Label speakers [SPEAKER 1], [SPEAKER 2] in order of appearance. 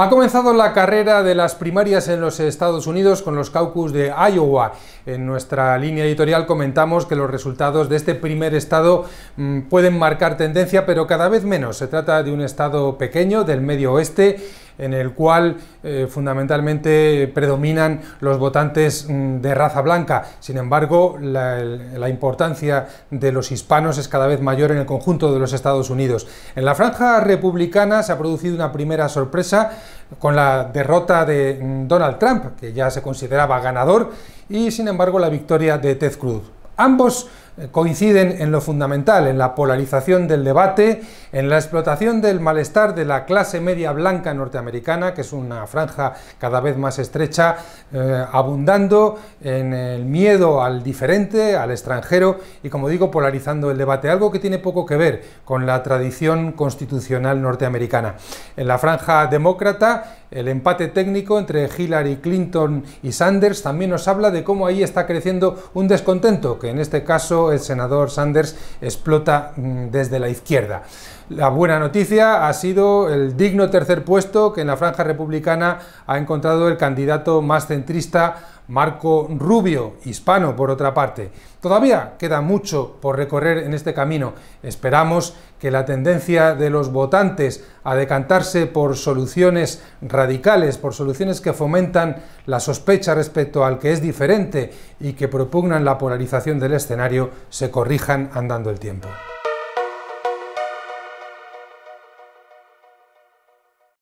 [SPEAKER 1] Ha comenzado la carrera de las primarias en los Estados Unidos con los caucus de Iowa. En nuestra línea editorial comentamos que los resultados de este primer estado mm, pueden marcar tendencia, pero cada vez menos. Se trata de un estado pequeño del medio oeste en el cual eh, fundamentalmente predominan los votantes mm, de raza blanca. Sin embargo, la, la importancia de los hispanos es cada vez mayor en el conjunto de los Estados Unidos. En la franja republicana se ha producido una primera sorpresa con la derrota de mm, Donald Trump, que ya se consideraba ganador, y sin embargo la victoria de Ted Cruz. Ambos eh, coinciden en lo fundamental, en la polarización del debate, en la explotación del malestar de la clase media blanca norteamericana, que es una franja cada vez más estrecha, eh, abundando en el miedo al diferente, al extranjero, y como digo, polarizando el debate, algo que tiene poco que ver con la tradición constitucional norteamericana. En la franja demócrata, el empate técnico entre Hillary Clinton y Sanders también nos habla de cómo ahí está creciendo un descontento en este caso el senador Sanders explota mm, desde la izquierda. La buena noticia ha sido el digno tercer puesto que en la franja republicana ha encontrado el candidato más centrista Marco Rubio, hispano por otra parte. Todavía queda mucho por recorrer en este camino. Esperamos que la tendencia de los votantes a decantarse por soluciones radicales, por soluciones que fomentan la sospecha respecto al que es diferente y que propugnan la polarización del escenario, se corrijan andando el tiempo.